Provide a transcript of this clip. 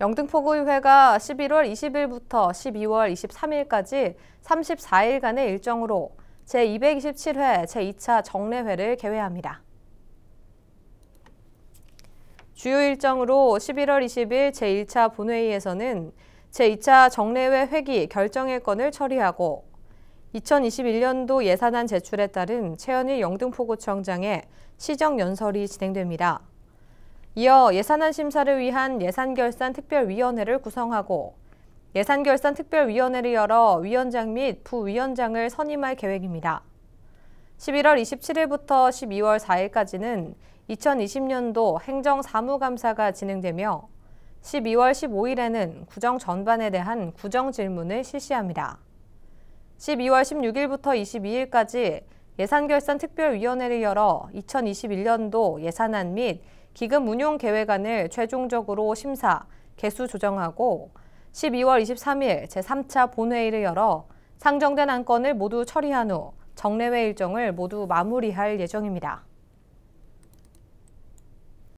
영등포구의회가 11월 20일부터 12월 23일까지 34일간의 일정으로 제227회 제2차 정례회를 개회합니다. 주요 일정으로 11월 20일 제1차 본회의에서는 제2차 정례회 회기 결정의건을 처리하고 2021년도 예산안 제출에 따른 최현일 영등포구청장의 시정연설이 진행됩니다. 이어 예산안 심사를 위한 예산결산특별위원회를 구성하고 예산결산특별위원회를 열어 위원장 및 부위원장을 선임할 계획입니다. 11월 27일부터 12월 4일까지는 2020년도 행정사무감사가 진행되며 12월 15일에는 구정 전반에 대한 구정 질문을 실시합니다. 12월 16일부터 22일까지 예산결산특별위원회를 열어 2021년도 예산안 및 기금 운용 계획안을 최종적으로 심사, 개수 조정하고 12월 23일 제3차 본회의를 열어 상정된 안건을 모두 처리한 후 정례회 일정을 모두 마무리할 예정입니다.